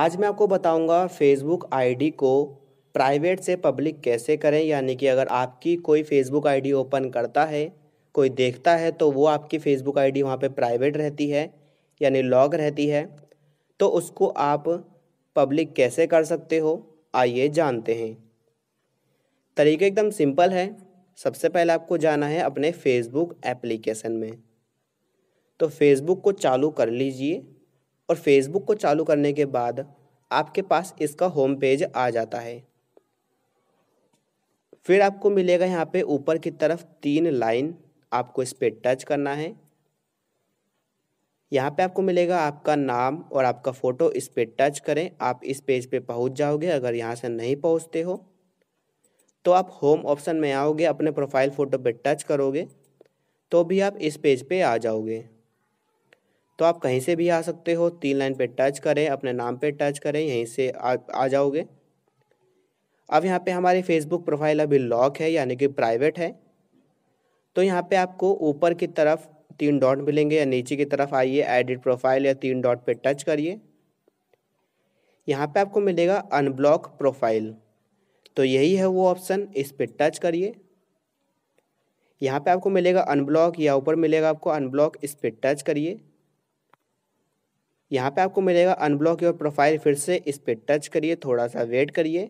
आज मैं आपको बताऊंगा फेसबुक आईडी को प्राइवेट से पब्लिक कैसे करें यानी कि अगर आपकी कोई फेसबुक आईडी ओपन करता है कोई देखता है तो वो आपकी फेसबुक आईडी वहाँ पर प्राइवेट रहती है यानी लॉग रहती है तो उसको आप पब्लिक कैसे कर सकते हो आइए जानते हैं तरीका एकदम सिंपल है सबसे पहले आपको जाना है अपने फेसबुक एप्लीकेशन में तो फेसबुक को चालू कर लीजिए और फेसबुक को चालू करने के बाद आपके पास इसका होम पेज आ जाता है फिर आपको मिलेगा यहाँ पे ऊपर की तरफ तीन लाइन आपको इस पर टच करना है यहाँ पे आपको मिलेगा आपका नाम और आपका फ़ोटो इस पर टच करें आप इस पेज पे पहुँच जाओगे अगर यहाँ से नहीं पहुँचते हो तो आप होम ऑप्शन में आओगे अपने प्रोफाइल फ़ोटो पे टच करोगे तो भी आप इस पेज पे आ जाओगे तो आप कहीं से भी आ सकते हो तीन लाइन पे टच करें अपने नाम पे टच करें यहीं से आ, आ जाओगे अब यहाँ पे हमारी फेसबुक प्रोफाइल अभी लॉक है यानी कि प्राइवेट है तो यहाँ पे आपको ऊपर की तरफ तीन डॉट मिलेंगे या नीचे की तरफ आइए एडिट प्रोफाइल या तीन डॉट पे टच करिए यहाँ पे आपको मिलेगा अनब्लॉक प्रोफाइल तो यही है वो ऑप्शन इस पर टच करिए यहाँ पे आपको मिलेगा अनब्लॉक या ऊपर मिलेगा आपको अनब्लॉक इस पर टच करिए यहाँ पे आपको मिलेगा अनब्लॉक योर प्रोफाइल फिर से इस पर टच करिए थोड़ा सा वेट करिए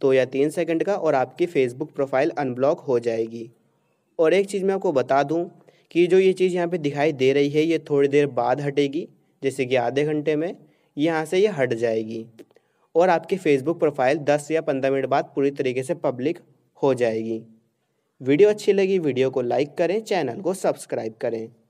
दो या तीन सेकंड का और आपकी फ़ेसबुक प्रोफाइल अनब्लॉक हो जाएगी और एक चीज़ मैं आपको बता दूँ कि जो ये चीज़ यहाँ पे दिखाई दे रही है ये थोड़ी देर बाद हटेगी जैसे कि आधे घंटे में यहाँ से ये हट जाएगी और आपकी फ़ेसबुक प्रोफाइल दस या पंद्रह मिनट बाद पूरी तरीके से पब्लिक हो जाएगी वीडियो अच्छी लगी वीडियो को लाइक करें चैनल को सब्सक्राइब करें